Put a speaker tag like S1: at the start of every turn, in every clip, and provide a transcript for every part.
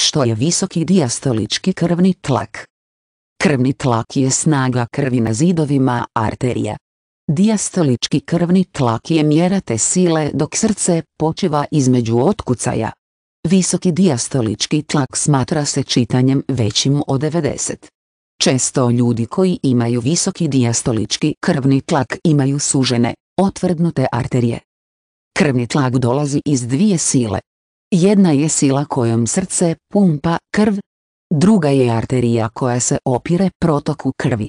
S1: što je visoki diastolički krvni tlak. Krvni tlak je snaga krvi na zidovima arterija. Dijastolički krvni tlak je mjera te sile dok srce počiva između otkucaja. Visoki diastolički tlak smatra se čitanjem većim od 90. Često ljudi koji imaju visoki diastolički krvni tlak imaju sužene, otvrdnute arterije. Krvni tlak dolazi iz dvije sile, jedna je sila kojom srce pumpa krv, druga je arterija koja se opire protoku krvi.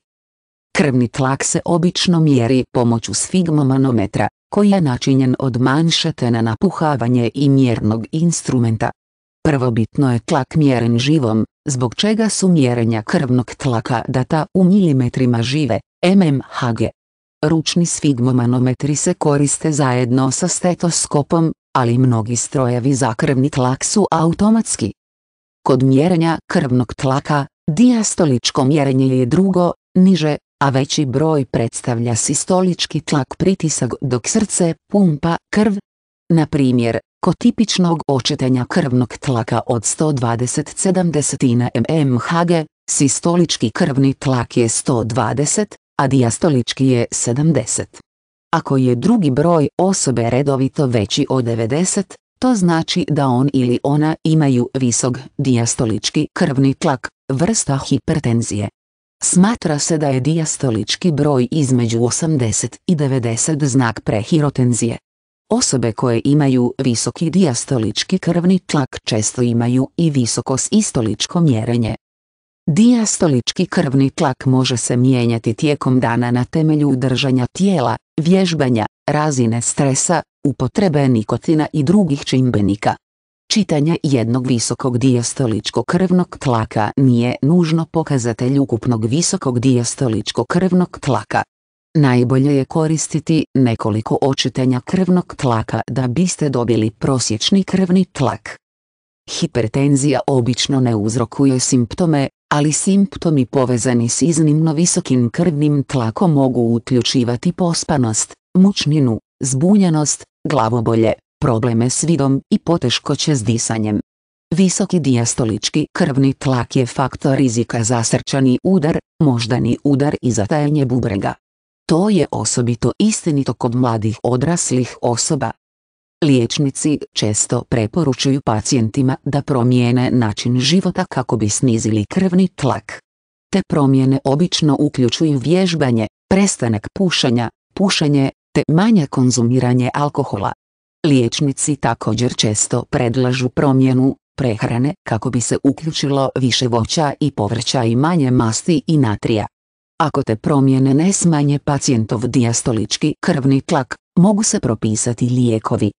S1: Krvni tlak se obično mjeri pomoću sfigmomanometra, koji je načinjen od manšete na napuhavanje i mjernog instrumenta. Prvobitno je tlak mjeren živom, zbog čega su mjerenja krvnog tlaka data u milimetrima žive, mmHg. Ručni sfigmomanometri se koriste zajedno sa stetoskopom, ali mnogi strojevi za krvni tlak su automatski. Kod mjerenja krvnog tlaka, diastoličko mjerenje je drugo, niže, a veći broj predstavlja sistolički tlak pritisak dok srce pumpa krv. Na primjer, kod tipičnog očetenja krvnog tlaka od 120-70 mmHg, sistolički krvni tlak je 120, a diastolički je 70. Ako je drugi broj osobe redovito veći od 90, to znači da on ili ona imaju visok diastolički krvni tlak, vrsta hipertenzije. Smatra se da je diastolički broj između 80 i 90 znak prehirotenzije. Osobe koje imaju visoki diastolički krvni tlak često imaju i visoko sistoličko mjerenje. Dijastolički krvni tlak može se mijenjati tijekom dana na temelju držanja tijela, vježbanja, razine stresa, upotrebe nikotina i drugih čimbenika. Čitanje jednog visokog dijastoličkog krvnog tlaka nije nužno pokazatelj ukupnog visokog dijastoličkog krvnog tlaka. Najbolje je koristiti nekoliko očitanja krvnog tlaka da biste dobili prosječni krvni tlak. Hipertenzija obično ne uzrokuje simptome ali simptomi povezani s iznimno visokim krvnim tlakom mogu uključivati pospanost, mučninu, zbunjenost, glavobolje, probleme s vidom i poteškoće s disanjem. Visoki dijastolički krvni tlak je faktor rizika za srčani udar, moždani udar i zatajanje bubrega. To je osobito istinito kod mladih odraslih osoba, Liječnici često preporučuju pacijentima da promijene način života kako bi snizili krvni tlak. Te promjene obično uključuju vježbanje, prestanak pušanja, pušenje, te manje konzumiranje alkohola. Liječnici također često predlažu promjenu prehrane kako bi se uključilo više voća i povrća i manje masti i natrija. Ako te promjene ne smanje pacijentov dijastolički krvni tlak, mogu se propisati lijekovi.